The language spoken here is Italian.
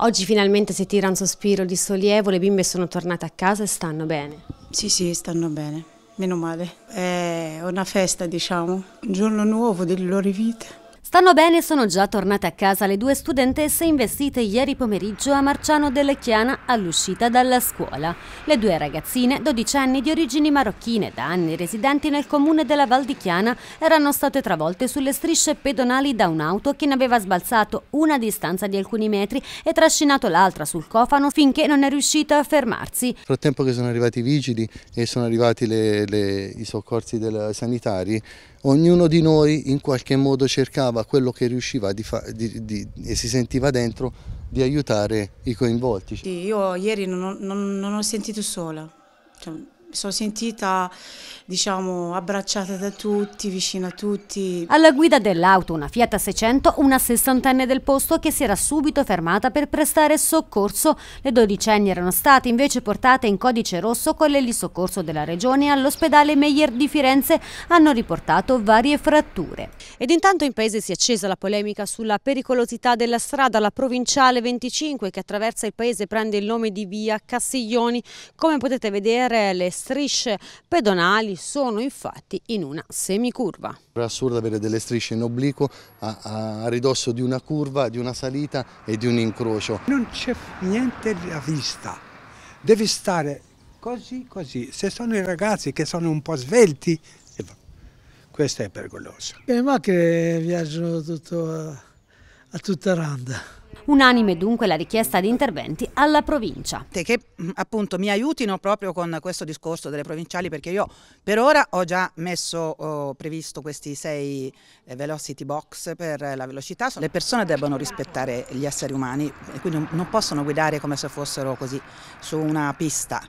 Oggi finalmente si tira un sospiro di sollievo, le bimbe sono tornate a casa e stanno bene. Sì, sì, stanno bene, meno male. È una festa, diciamo, un giorno nuovo delle loro vite. Stanno bene sono già tornate a casa le due studentesse investite ieri pomeriggio a Marciano delle Chiana all'uscita dalla scuola. Le due ragazzine, 12 anni di origini marocchine, da anni residenti nel comune della Val di Chiana, erano state travolte sulle strisce pedonali da un'auto che ne aveva sbalzato una distanza di alcuni metri e trascinato l'altra sul cofano finché non è riuscita a fermarsi. Nel frattempo che sono arrivati i vigili e sono arrivati le, le, i soccorsi sanitari, ognuno di noi in qualche modo cercava cercava quello che riusciva di, di, e si sentiva dentro di aiutare i coinvolti. Io ieri non, non, non ho sentito sola, cioè, mi sono sentita diciamo abbracciata da tutti, vicino a tutti. Alla guida dell'auto, una Fiat 600, una sessantenne del posto che si era subito fermata per prestare soccorso. Le dodicenni erano state invece portate in codice rosso con l'elisoccorso della regione all'ospedale Meyer di Firenze. Hanno riportato varie fratture. Ed intanto in paese si è accesa la polemica sulla pericolosità della strada, la provinciale 25 che attraversa il paese prende il nome di via Castiglioni. Come potete vedere le strisce pedonali sono infatti in una semicurva. È assurdo avere delle strisce in obliquo a, a ridosso di una curva, di una salita e di un incrocio. Non c'è niente a vista, devi stare così così. Se sono i ragazzi che sono un po' svelti, questo è pericoloso. Le macchine viaggiano tutto a tutta randa. Unanime dunque la richiesta di interventi alla provincia. Che mm, appunto mi aiutino proprio con questo discorso delle provinciali perché io per ora ho già messo, ho previsto questi sei eh, velocity box per la velocità. Le persone debbono rispettare gli esseri umani e quindi non possono guidare come se fossero così su una pista.